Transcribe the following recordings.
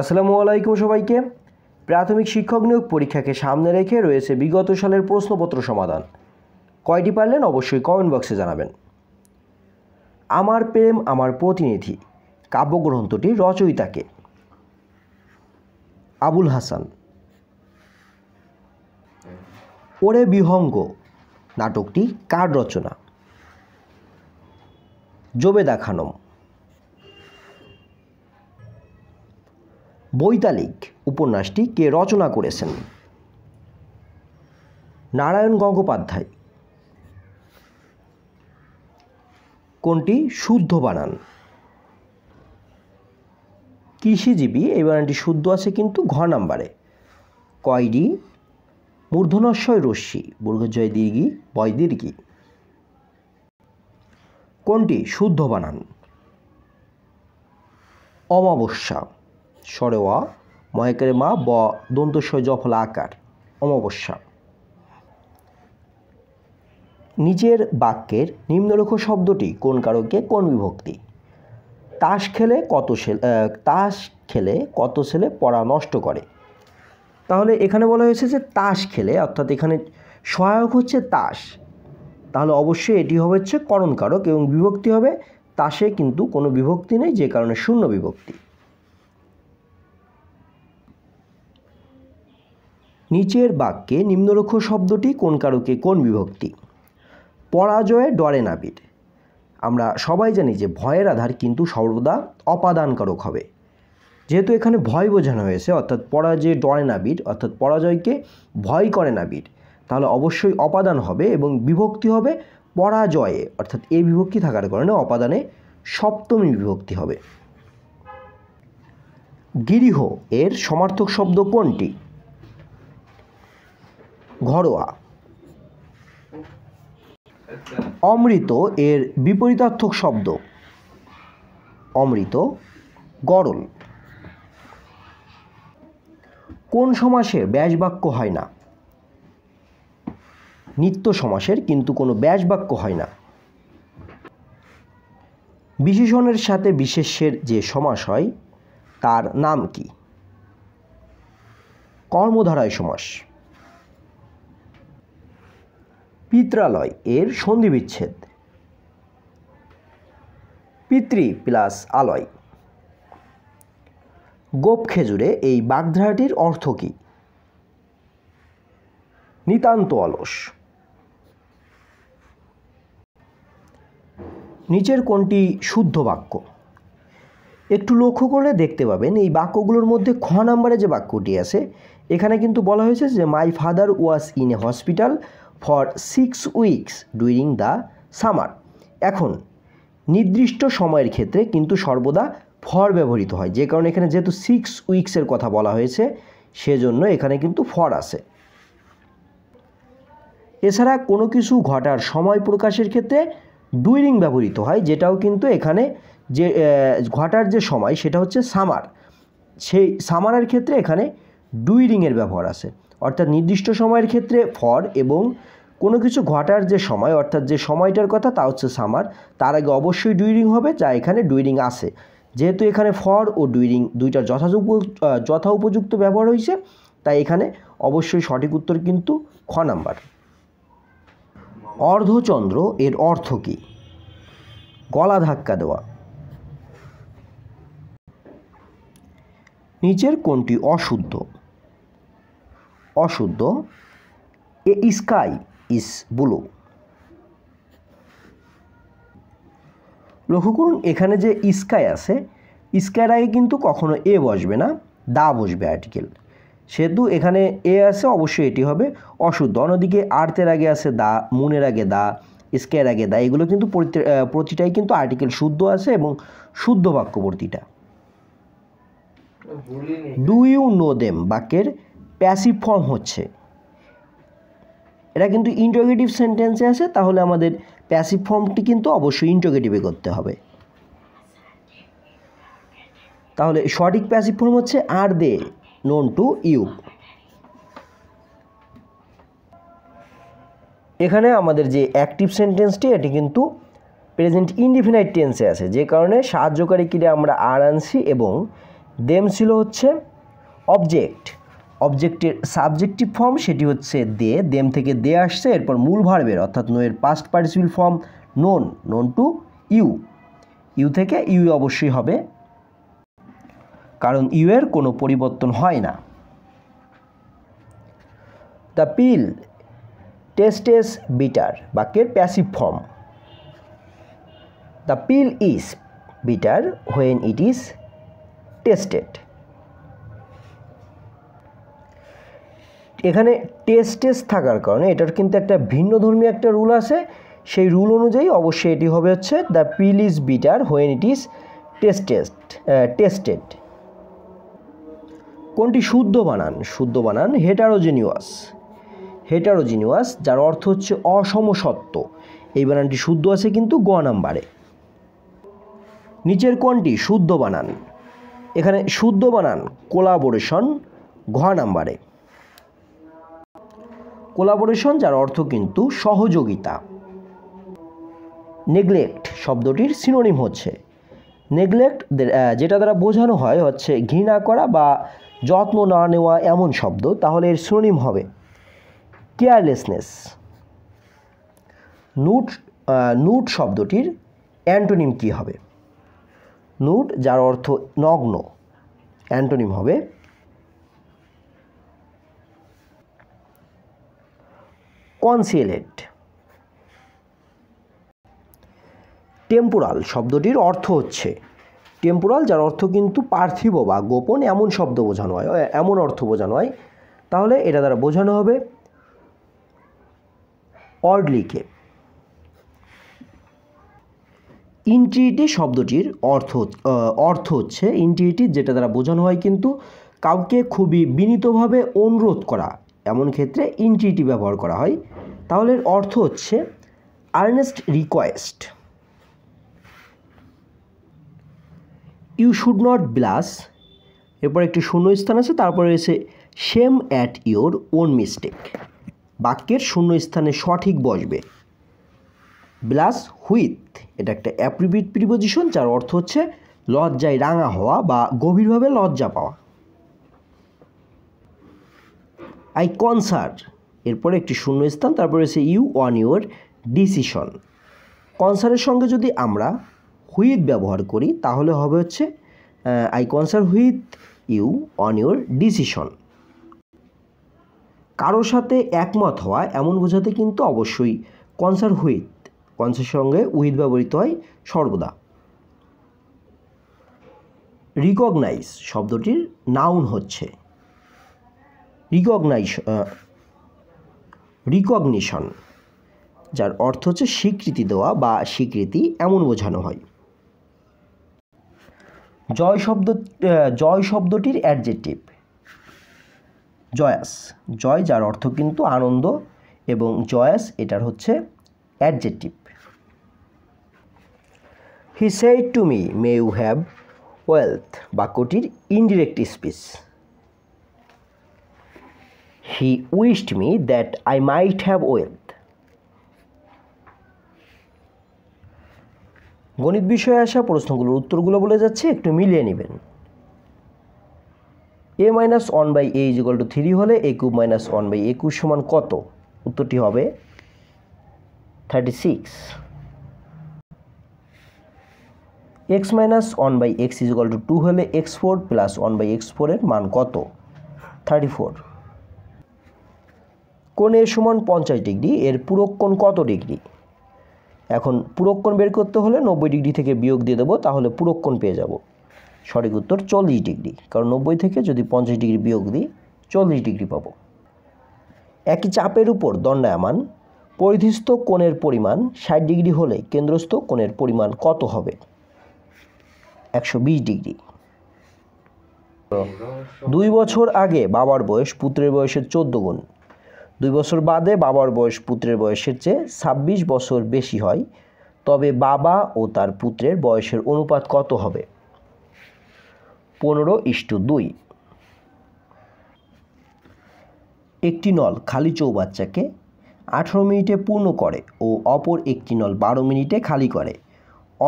আসসালামু আলাইকুম সবাইকে প্রাথমিক শিক্ষক নিয়োগ পরীক্ষাকে সামনে রেখে রয়েছে বিগত সালের প্রশ্নপত্র সমাধান কয়টি পারলেন অবশ্যই কমেন্ট বক্সে জানাবেন আমার প্রেম আমার প্রতিনিধি কাব্যগ্রন্থটি রচয়িতাকে আবুল হাসান ওরে বিহঙ্গ নাটকটি কার রচনা জোবেদা খানম বৈতালিক উপন্যাসটি কে রচনা করেছেন নারায়ণ গঙ্গোপাধ্যায় কোনটি শুদ্ধ বানান কৃষিজীবী এই বানানটি শুদ্ধ আছে কিন্তু ঘ নাম্বারে কয়ডি মূর্ধনশ্বয় রশ্মি বুর্গজয় দীর্ঘি বয় দীর্ঘি কোনটি শুদ্ধ বানান অমাবস্যা স্বরে অ মহেকারে মা ব দন্ত জফলা আকার অমাবস্যা নিজের বাক্যের নিম্নলেখ শব্দটি কোন কারকে কোন বিভক্তি তাস খেলে কত ছেলে তাস খেলে কত ছেলে পড়া নষ্ট করে তাহলে এখানে বলা হয়েছে যে তাস খেলে অর্থাৎ এখানে সহায়ক হচ্ছে তাস তাহলে অবশ্যই এটি হবে হচ্ছে করণকারক এবং বিভক্তি হবে তাসে কিন্তু কোনো বিভক্তি নেই যে কারণে শূন্য বিভক্তি নিচের বাক্যে নিম্নরক্ষ শব্দটি কোন কারকে কোন বিভক্তি পরাজয়ে ডরে নাবির আমরা সবাই জানি যে ভয়ের আধার কিন্তু সর্বদা অপাদানকারক হবে যেহেতু এখানে ভয় বোঝানো হয়েছে অর্থাৎ পরাজয়ে ডরে নাবির অর্থাৎ পরাজয়কে ভয় করে নাবির তাহলে অবশ্যই অপাদান হবে এবং বিভক্তি হবে পরাজয়ে অর্থাৎ এই বিভক্তি থাকার কারণে অপাদানে সপ্তমী বিভক্তি হবে গিরিহ এর সমার্থক শব্দ কোনটি ঘরোয়া অমৃত এর বিপরীতার্থক শব্দ অমৃত গরল কোন সমাসে ব্যাস বাক্য হয় না নিত্য সমাসের কিন্তু কোনো ব্যাস বাক্য হয় না বিশেষণের সাথে বিশেষ্যের যে সমাস হয় তার নাম কি কর্মধারায় সমাস পিত্রালয় এর সন্ধিবিচ্ছেদ পিতৃ প্লাস আলয় গোপ খেজুরে এই বাগধারাটির অর্থ কী নিতান্ত অলস নিচের কোনটি শুদ্ধ বাক্য একটু লক্ষ্য করলে দেখতে পাবেন এই বাক্যগুলোর মধ্যে খ নাম্বারে যে বাক্যটি আছে এখানে কিন্তু বলা হয়েছে যে my father was in a hospital for six weeks during the summer এখন নির্দিষ্ট সময়ের ক্ষেত্রে কিন্তু সর্বদা ফর ব্যবহৃত হয় যে কারণে এখানে যেহেতু সিক্স উইকসের কথা বলা হয়েছে সেজন্য এখানে কিন্তু ফর আছে এছাড়া কোনো কিছু ঘটার সময় প্রকাশের ক্ষেত্রে ডুইরিং ব্যবহৃত হয় যেটাও কিন্তু এখানে যে ঘটার যে সময় সেটা হচ্ছে সামার সেই সামারের ক্ষেত্রে এখানে ডুইরিংয়ের ব্যবহার আছে অর্থাৎ নির্দিষ্ট সময়ের ক্ষেত্রে ফর এবং কোনো কিছু ঘটার যে সময় অর্থাৎ যে সময়টার কথা তা হচ্ছে সামার তার আগে অবশ্যই ডুইরিং হবে যা এখানে ডুইরিং আসে যেহেতু এখানে ফর ও ডুইরিং দুইটার যথাযুপ যথা উপযুক্ত ব্যবহার হয়েছে তাই এখানে অবশ্যই সঠিক উত্তর কিন্তু খ নাম্বার অর্ধচন্দ্র এর অর্থ কী গলা ধাক্কা দেওয়া নিচের কোনটি অশুদ্ধ অশুদ্ধ এ স্কাই ইজ ব্লু লক্ষ্য করুন এখানে যে স্কাই আছে স্কাইয়ের আগে কিন্তু কখনো এ বসবে না দা বসবে আর্টিকেল সেহেতু এখানে এ আছে অবশ্যই এটি হবে অশুদ্ধ অন্যদিকে আর্থের আগে আছে দা মুনের আগে দা স্কাইয়ের আগে দা এগুলো কিন্তু প্রতিটাই কিন্তু আর্টিকেল শুদ্ধ আছে এবং শুদ্ধ বাক্য প্রতিটা ডু ইউ নো দেম বাক্যের প্যাসিভ ফর্ম হচ্ছে এটা কিন্তু ইন্টোগেটিভ সেন্টেন্সে আছে তাহলে আমাদের প্যাসিভ ফর্মটি কিন্তু অবশ্যই ইন্টোগেটিভে করতে হবে তাহলে সঠিক প্যাসিভ ফর্ম হচ্ছে are they known to you এখানে আমাদের যে অ্যাক্টিভ সেন্টেন্সটি এটি কিন্তু প্রেজেন্ট ইনডিফিনাইট টেন্সে আছে যে কারণে সাহায্যকারী কিরে আমরা আর আনছি এবং দেম ছিল হচ্ছে অবজেক্ট অবজেক্টের সাবজেক্টিভ ফর্ম সেটি হচ্ছে দে দেম থেকে দে আসছে এরপর মূল ভার্বের অর্থাৎ নোয়ের past participle form known known to you you থেকে ইউ অবশ্যই হবে কারণ ইউ এর কোনো পরিবর্তন হয় না দ্য পিল টেস্টেস বিটার বাক্যের passive form the pill is bitter when it is tasted এখানে টেস্ট টেস্ট থাকার কারণে এটার কিন্তু একটা ভিন্ন ধর্মী একটা রুল আছে সেই রুল অনুযায়ী অবশ্যই এটি হবে হচ্ছে the pill is bitter when it is tastest tasted কোনটি শুদ্ধ বানান শুদ্ধ বানান হেটারোজেনিয়াস হেটারোজেনিয়াস যার অর্থ হচ্ছে অসমসত্ব এই বানানটি শুদ্ধ আছে কিন্তু গ নাম্বারে নিচের কোনটি শুদ্ধ বানান এখানে শুদ্ধ বানান কোলাবোরেশন ঘ নাম্বারে কোলাবোরেশন যার অর্থ কিন্তু সহযোগিতা নেগলেক্ট শব্দটির সিনোনিম হচ্ছে নেগলেক্ট যেটা দ্বারা বোঝানো হয় হচ্ছে ঘৃণা করা বা যত্ন না নেওয়া এমন শব্দ তাহলে এর সিনোনিম হবে কেয়ারলেসনেস নুট নুট শব্দটির অ্যান্টোনিম কি হবে নুট যার অর্থ নগ্ন অ্যান্টোনিম হবে কনসিলেট টেম্পোরাল শব্দটির অর্থ হচ্ছে টেম্পোরাল যার অর্থ কিন্তু পার্থিব বা গোপন এমন শব্দ বোঝানো হয় এমন অর্থ বোঝানো হয় তাহলে এটা দ্বারা বোঝানো হবে অর্ডলিকে ইন্টিটি শব্দটির অর্থ অর্থ হচ্ছে ইন্টিটি যেটা দ্বারা বোঝানো হয় কিন্তু কাউকে খুবই বিনীতভাবে অনুরোধ করা এমন ক্ষেত্রে ইনটিটি ব্যবহার করা হয় তাহলে এর অর্থ হচ্ছে earnest request you should not blush এরপর একটি শূন্য স্থান আছে তারপরে রয়েছে shame at your own mistake বাক্যের শূন্য স্থানে সঠিক বসবে ব্লাস হুইথ এটা একটা অ্যাপ্রিবিট প্রিপোজিশন যার অর্থ হচ্ছে লজ্জায় রাঙা হওয়া বা গভীরভাবে লজ্জা পাওয়া আই কনসার্ট এরপরে একটি শূন্যস্থান তারপরে রয়েছে ইউ অন ইউর ডিসিশন কনসারের সঙ্গে যদি আমরা হুইথ ব্যবহার করি তাহলে হবে হচ্ছে I concur with you on your decision কারোর সাথে একমত হওয়া এমন বোঝাতে কিন্তু অবশ্যই কনসার হুইথ কনসার সঙ্গে উইথ ব্যবহৃত হয় সর্বদা রিকগনাইজ শব্দটির নাউন হচ্ছে রিকগনাইজ রিকগনিশন যার অর্থ হচ্ছে স্বীকৃতি দেওয়া বা স্বীকৃতি এমন বোঝানো হয় জয় শব্দ জয় শব্দটির অ্যাডজেটিভ জয়াস জয় যার অর্থ কিন্তু আনন্দ এবং জয়াস এটার হচ্ছে adjective he said to me may you have wealth বাক্যটির indirect speech he wished me that I might have wealth গণিত বিষয়ে আসা প্রশ্নগুলোর উত্তরগুলো বলে যাচ্ছে একটু মিলিয়ে নেবেন a minus one by a equal two three হলে এ মাইনাস ওয়ান বাই একুশ সমান কত উত্তরটি হবে thirty six x minus one by x equal two two হলে x four plus one by x ফোরের মান কত থার্টি ফোর কোণের এ সমান পঞ্চাশ ডিগ্রি এর পুরক্ষণ কত ডিগ্রি এখন পুরক্ষণ বের করতে হলে নব্বই ডিগ্রি থেকে বিয়োগ দিয়ে দেবো তাহলে পুরক্ষণ কোণ পেয়ে যাব সঠিক উত্তর চল্লিশ ডিগ্রি কারণ নব্বই থেকে যদি পঞ্চাশ ডিগ্রি বিয়োগ দিই চল্লিশ ডিগ্রি পাবো একই চাপের উপর দণ্ডায়মান পরিধিস্থ কোণের পরিমাণ ষাট ডিগ্রি হলে কেন্দ্রস্থ কোণের পরিমাণ কত হবে একশো বিশ ডিগ্রি দুই বছর আগে বাবার বয়স পুত্রের বয়সের চোদ্দ গুণ দুই বছর বাদে বাবার বয়স পুত্রের বয়সের চেয়ে ছাব্বিশ বছর বেশি হয় তবে বাবা ও তার পুত্রের বয়সের অনুপাত কত হবে পনেরো ইস্টু দুই একটি নল খালি চৌবাচ্চাকে আঠেরো মিনিটে পূর্ণ করে ও অপর একটি নল বারো মিনিটে খালি করে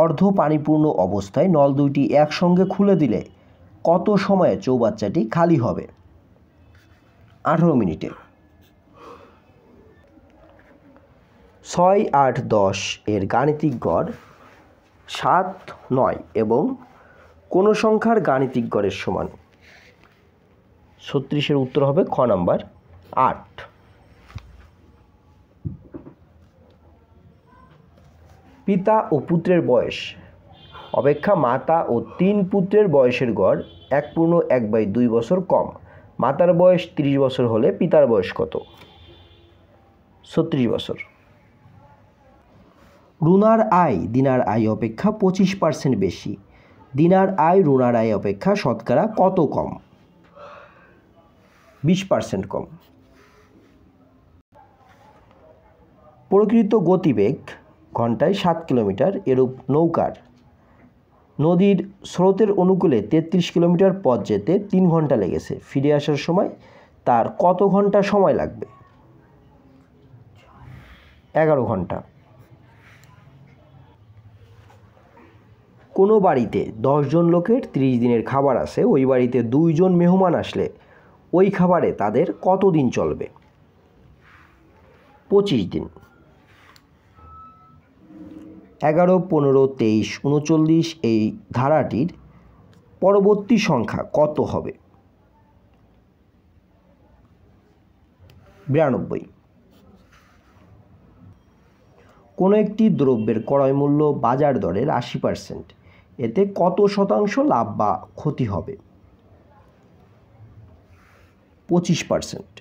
অর্ধ পানিপূর্ণ অবস্থায় নল দুইটি একসঙ্গে খুলে দিলে কত সময়ে চৌবাচ্চাটি খালি হবে আঠেরো মিনিটে ছয় আট দশ এর গাণিতিক গড় সাত নয় এবং কোনো সংখ্যার গাণিতিক গড়ের সমান ছত্রিশের উত্তর হবে খ নাম্বার আট পিতা ও পুত্রের বয়স অপেক্ষা মাতা ও তিন পুত্রের বয়সের গড় এক পূর্ণ এক বাই দুই বছর কম মাতার বয়স ত্রিশ বছর হলে পিতার বয়স কত ছত্রিশ বছর রুনার আয় দিনার আয় অপেক্ষা পঁচিশ পার্সেন্ট বেশি দিনার আয় রুনার আয় অপেক্ষা শতকরা কত কম বিশ পার্সেন্ট কম প্রকৃত গতিবেগ ঘন্টায় সাত কিলোমিটার এরূপ নৌকার নদীর স্রোতের অনুকূলে ৩৩ কিলোমিটার পথ যেতে তিন ঘন্টা লেগেছে ফিরে আসার সময় তার কত ঘন্টা সময় লাগবে এগারো ঘন্টা কোনো বাড়িতে দশজন লোকের ত্রিশ দিনের খাবার আসে ওই বাড়িতে দুইজন মেহমান আসলে ওই খাবারে তাদের কত দিন চলবে পঁচিশ দিন এগারো পনেরো তেইশ উনচল্লিশ এই ধারাটির পরবর্তী সংখ্যা কত হবে বিরানব্বই কোনো একটি দ্রব্যের ক্রয় মূল্য বাজার দরের আশি পার্সেন্ট এতে কত শতাংশ লাভ বা ক্ষতি হবে পঁচিশ পার্সেন্ট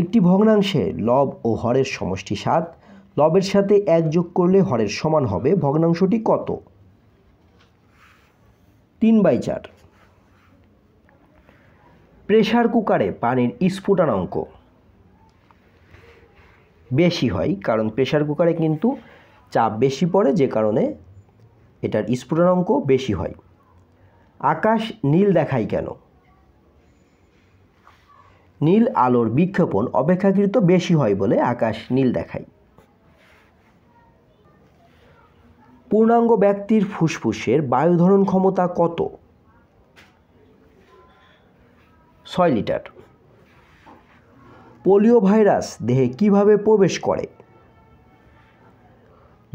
একটি ভগ্নাংশে লব ও হরের সমষ্টি সাত লবের সাথে এক যোগ করলে হরের সমান হবে ভগ্নাংশটি কত তিন বাই চার প্রেশার কুকারে পানির স্ফুটনাঙ্ক বেশি হয় কারণ প্রেশার কুকারে কিন্তু চাপ বেশি পড়ে যে কারণে এটার স্ফুটনাঙ্ক বেশি হয় আকাশ নীল দেখায় কেন নীল আলোর বিক্ষেপণ অপেক্ষাকৃত বেশি হয় বলে আকাশ নীল দেখায় পূর্ণাঙ্গ ব্যক্তির ফুসফুসের বায়ুধরণ ক্ষমতা কত ছয় লিটার পোলিও ভাইরাস দেহে কিভাবে প্রবেশ করে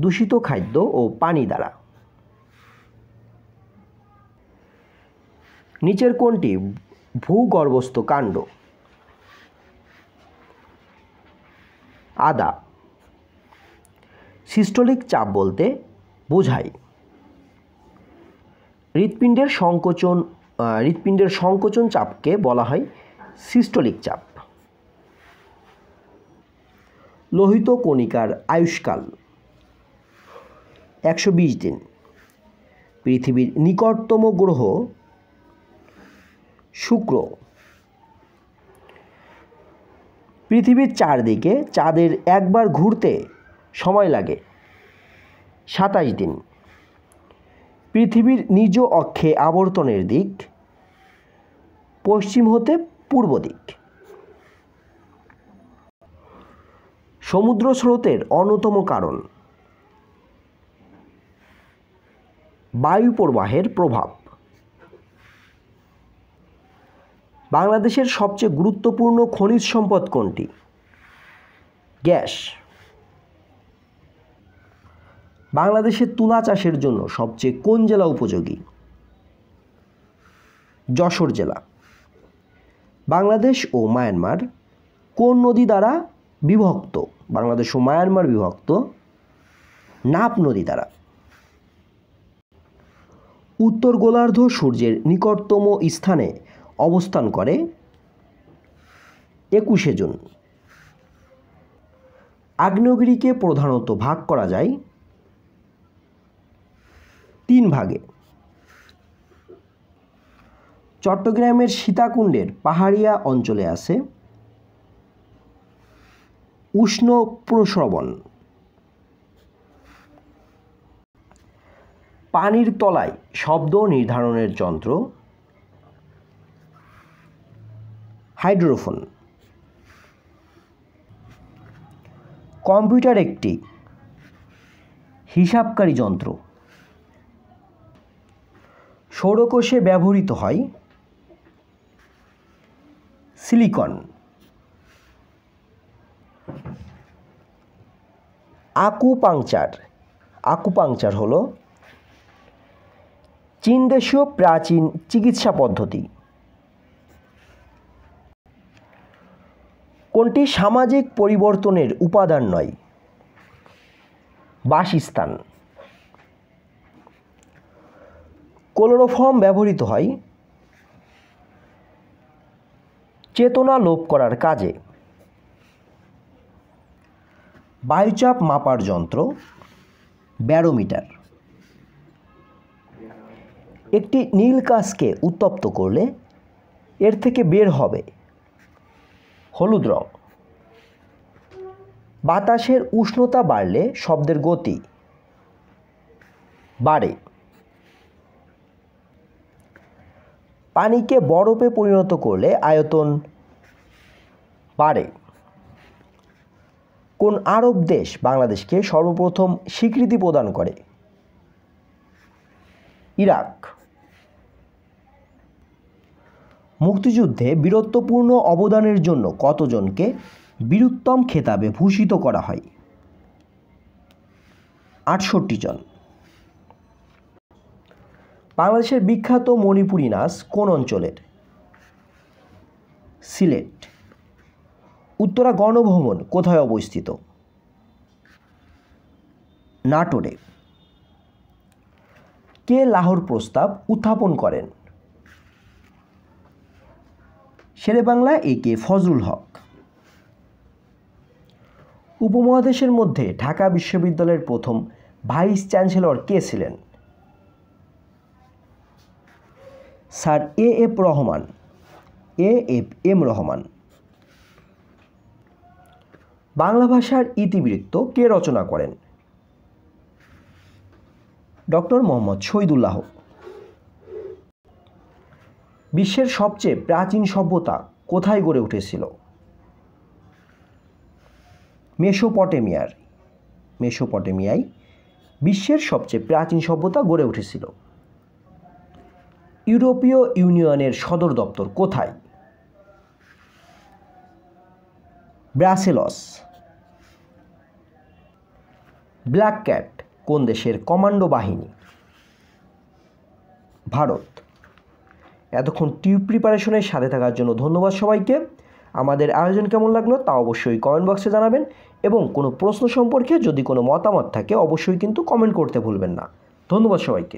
দূষিত খাদ্য ও পানি দ্বারা নিচের কোনটি ভূগর্ভস্থ কাণ্ড আদা সিস্টোলিক চাপ বলতে বোঝায় হৃৎপিণ্ডের সংকোচন হৃৎপিণ্ডের সংকোচন চাপকে বলা হয় সিস্টোলিক চাপ লোহিত কণিকার আয়ুষ্কাল একশো বিশ দিন পৃথিবীর নিকটতম গ্রহ শুক্র পৃথিবীর চারদিকে চাঁদের একবার ঘুরতে সময় লাগে সাতাশ দিন পৃথিবীর নিজ অক্ষে আবর্তনের দিক পশ্চিম হতে পূর্ব দিক সমুদ্র স্রোতের অন্যতম কারণ বায়ু প্রবাহের প্রভাব বাংলাদেশের সবচেয়ে গুরুত্বপূর্ণ খনিজ সম্পদ কোনটি গ্যাস বাংলাদেশের তুলা চাষের জন্য সবচেয়ে কোন জেলা উপযোগী যশোর জেলা বাংলাদেশ ও মায়ানমার কোন নদী দ্বারা বিভক্ত বাংলাদেশ ও মায়ানমার বিভক্ত নাপ নদী দ্বারা উত্তর গোলার্ধ সূর্যের নিকটতম স্থানে অবস্থান করে একুশে জুন আগ্নেয়গিরিকে প্রধানত ভাগ করা যায় তিন ভাগে চট্টগ্রামের সীতাকুণ্ডের পাহাড়িয়া অঞ্চলে আছে উষ্ণ প্রস্রবণ পানির তলায় শব্দ নির্ধারণের যন্ত্র হাইড্রোফোন কম্পিউটার একটি হিসাবকারী যন্ত্র সৌরকোষে ব্যবহৃত হয় সিলিকন আকুপাংচার আকুপাংচার হলো চীন দেশীয় প্রাচীন চিকিৎসা পদ্ধতি কোনটি সামাজিক পরিবর্তনের উপাদান নয় বাসস্থান কোলোরোফর্ম ব্যবহৃত হয় চেতনা লোপ করার কাজে বায়ুচাপ মাপার যন্ত্র ব্যারোমিটার একটি নীল কাঁচকে উত্তপ্ত করলে এর থেকে বের হবে হলুদ রং বাতাসের উষ্ণতা বাড়লে শব্দের গতি বাড়ে পানিকে বরফে পরিণত করলে আয়তন বাড়ে কোন আরব দেশ বাংলাদেশকে সর্বপ্রথম স্বীকৃতি প্রদান করে ইরাক মুক্তিযুদ্ধে বীরত্বপূর্ণ অবদানের জন্য কতজনকে বীরুত্তম খেতাবে ভূষিত করা হয় আটষট্টি জন বাংলাদেশের বিখ্যাত মণিপুরী নাচ কোন অঞ্চলের সিলেট উত্তরা গণভবন কোথায় অবস্থিত নাটোরে কে লাহোর প্রস্তাব উত্থাপন করেন শেরেবাংলা এ কে ফজলুল হক উপমহাদেশের মধ্যে ঢাকা বিশ্ববিদ্যালয়ের প্রথম ভাইস চ্যান্সেলর কে ছিলেন sir A F Rahman A F M Rahman Bangla ভাষার ইতিবৃত্ত কে রচনা করেন ডক্টর মোহাম্মদ শহীদুল্লাহ বিশ্বের সবচেয়ে প্রাচীন সভ্যতা কোথায় গড়ে উঠেছিল মেসোপটেমিয়ার মেসোপটেমিয়ায় বিশ্বের সবচেয়ে প্রাচীন সভ্যতা গড়ে উঠেছিল ইউরোপীয় ইউনিয়নের সদর দপ্তর কোথায় ব্রাসেলস ব্ল্যাক ক্যাট কোন দেশের কমান্ডো বাহিনী ভারত এতক্ষণ টিউব প্রিপারেশনের সাথে থাকার জন্য ধন্যবাদ সবাইকে আমাদের আয়োজন কেমন লাগলো তা অবশ্যই কমেন্ট বক্সে জানাবেন এবং কোনো প্রশ্ন সম্পর্কে যদি কোনো মতামত থাকে অবশ্যই কিন্তু কমেন্ট করতে ভুলবেন না ধন্যবাদ সবাইকে